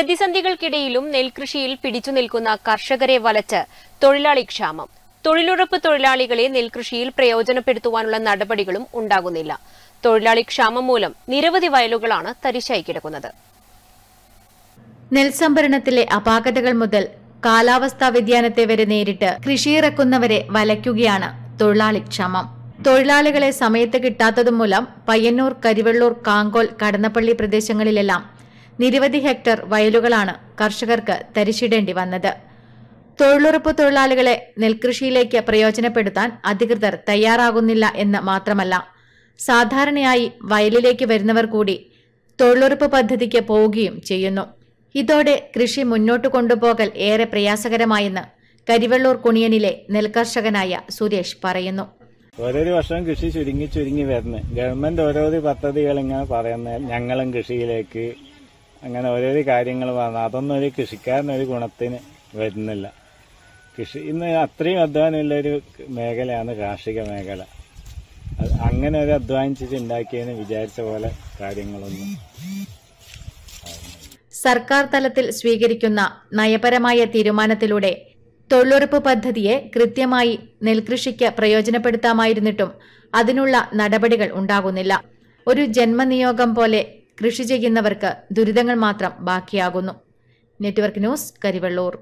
പ്രതിസന്ധികൾക്കിടയിലും നെൽകൃഷിയിൽ പിടിച്ചു നിൽക്കുന്ന കർഷകരെ വലച്ച് തൊഴിലാളി ക്ഷാമം തൊഴിലുറപ്പ് തൊഴിലാളികളെ നെൽകൃഷിയിൽ പ്രയോജനപ്പെടുത്തുവാനുള്ള നടപടികളും ഉണ്ടാകുന്നില്ല തൊഴിലാളി ക്ഷാമം മൂലം നിരവധി വയലുകളാണ് തരിശായി കിടക്കുന്നത് നെൽസംഭരണത്തിലെ അപാകതകൾ മുതൽ കാലാവസ്ഥാ വ്യതിയാനത്തെ വരെ നേരിട്ട് കൃഷിയിറക്കുന്നവരെ വലയ്ക്കുകയാണ് തൊഴിലാളി ക്ഷാമം തൊഴിലാളികളെ സമയത്ത് കിട്ടാത്തതുമൂലം പയ്യന്നൂർ കരിവെള്ളൂർ കാങ്കോൽ കടന്നപ്പള്ളി പ്രദേശങ്ങളിലെല്ലാം നിരവധി ഹെക്ടർ വയലുകളാണ് കർഷകർക്ക് തരിശിടേണ്ടി വന്നത് തൊഴിലുറപ്പ് തൊഴിലാളികളെ നെൽകൃഷിയിലേക്ക് പ്രയോജനപ്പെടുത്താൻ അധികൃതർ തയ്യാറാകുന്നില്ല എന്ന് മാത്രമല്ല സാധാരണയായി വയലിലേക്ക് വരുന്നവർ കൂടി തൊഴിലുറപ്പ് പദ്ധതിക്ക് പോവുകയും ചെയ്യുന്നു ഇതോടെ കൃഷി മുന്നോട്ട് കൊണ്ടുപോകൽ ഏറെ പ്രയാസകരമായെന്ന് കരിവെള്ളൂർ കുണിയനിലെ നെൽകർഷകനായ സുരേഷ് പറയുന്നു ഓരോരു വർഷം കൃഷി ചുരുങ്ങി ചുരുങ്ങി വരുന്നത് ഗവൺമെന്റ് ഓരോ പദ്ധതികൾ ഇങ്ങനെ പറയുന്നത് ഞങ്ങളും കൃഷിയിലേക്ക് അങ്ങനെ ഓരോരോ കാര്യങ്ങൾ പറഞ്ഞു അതൊന്നും ഒരു കൃഷിക്കാരനൊരു ഗുണത്തിന് വരുന്നില്ല കൃഷി ഇന്ന് അത്രയും ഒരു മേഖലയാണ് കാർഷിക മേഖല അങ്ങനെ ഒരു അധ്വാനിച്ചിട്ട് ഉണ്ടാക്കിയതിന് വിചാരിച്ച പോലെ കാര്യങ്ങളൊന്നും സർക്കാർ തലത്തിൽ സ്വീകരിക്കുന്ന നയപരമായ തീരുമാനത്തിലൂടെ തൊഴിലുറപ്പ് പദ്ധതിയെ കൃത്യമായി നെൽകൃഷിക്ക് പ്രയോജനപ്പെടുത്താമായിരുന്നിട്ടും അതിനുള്ള നടപടികൾ ഉണ്ടാകുന്നില്ല ഒരു ജന്മനിയോഗം പോലെ കൃഷി ചെയ്യുന്നവർക്ക് ദുരിതങ്ങൾ മാത്രം ബാക്കിയാകുന്നു നെറ്റ്വർക്ക് ന്യൂസ് കരിവെള്ളൂർ